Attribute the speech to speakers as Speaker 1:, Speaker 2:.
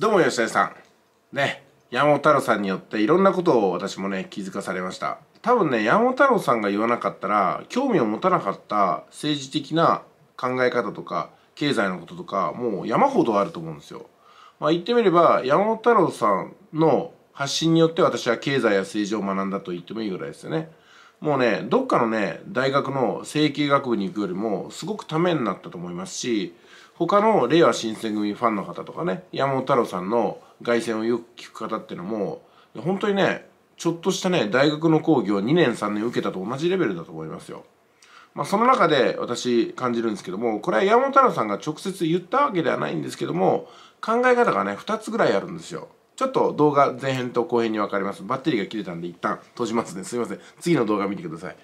Speaker 1: どうも吉田さんね山本太郎さんによっていろんなことを私もね気づかされました多分ね山本太郎さんが言わなかったら興味を持たなかった政治的な考え方とか経済のこととかもう山ほどあると思うんですよまあ言ってみれば山本太郎さんの発信によって私は経済や政治を学んだと言ってもいいぐらいですよねもうねどっかのね大学の整形学部に行くよりもすごくためになったと思いますし他の令和新選組ファンの方とかね山本太郎さんの凱旋をよく聞く方っていうのも本当にねちょっとしたね大学の講義を2年3年受けたと同じレベルだと思いますよ。まあ、その中で私感じるんですけどもこれは山本太郎さんが直接言ったわけではないんですけども考え方がね2つぐらいあるんですよ。ちょっと動画前編と後編に分かります。バッテリーが切れたんで一旦閉じますね。すいません。次の動画見てください。